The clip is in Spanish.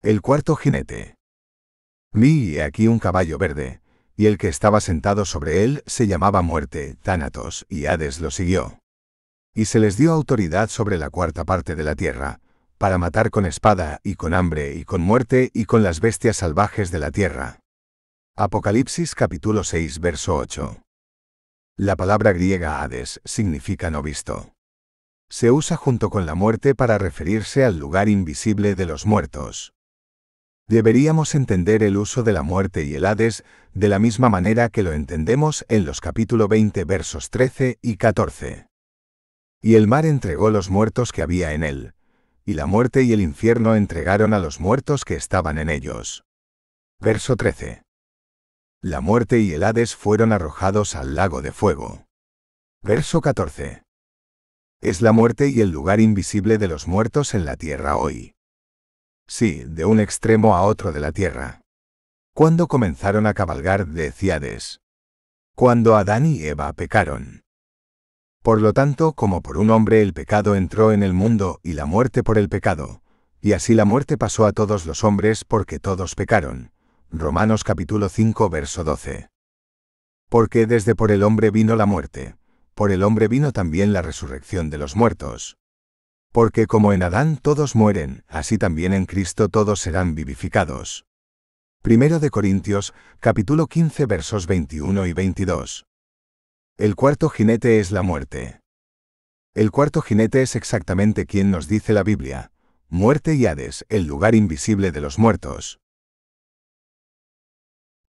El cuarto jinete. Vi aquí un caballo verde, y el que estaba sentado sobre él se llamaba Muerte, Tánatos, y Hades lo siguió. Y se les dio autoridad sobre la cuarta parte de la tierra, para matar con espada, y con hambre, y con muerte, y con las bestias salvajes de la tierra. Apocalipsis capítulo 6 verso 8. La palabra griega Hades significa no visto. Se usa junto con la muerte para referirse al lugar invisible de los muertos deberíamos entender el uso de la muerte y el Hades de la misma manera que lo entendemos en los capítulos 20 versos 13 y 14. Y el mar entregó los muertos que había en él, y la muerte y el infierno entregaron a los muertos que estaban en ellos. Verso 13. La muerte y el Hades fueron arrojados al lago de fuego. Verso 14. Es la muerte y el lugar invisible de los muertos en la tierra hoy. Sí, de un extremo a otro de la tierra. ¿Cuándo comenzaron a cabalgar, de Cuando Adán y Eva pecaron. Por lo tanto, como por un hombre el pecado entró en el mundo y la muerte por el pecado, y así la muerte pasó a todos los hombres porque todos pecaron. Romanos capítulo 5 verso 12. Porque desde por el hombre vino la muerte, por el hombre vino también la resurrección de los muertos. Porque como en Adán todos mueren, así también en Cristo todos serán vivificados. Primero de Corintios, capítulo 15 versos 21 y 22. El cuarto jinete es la muerte. El cuarto jinete es exactamente quien nos dice la Biblia, muerte y Hades, el lugar invisible de los muertos.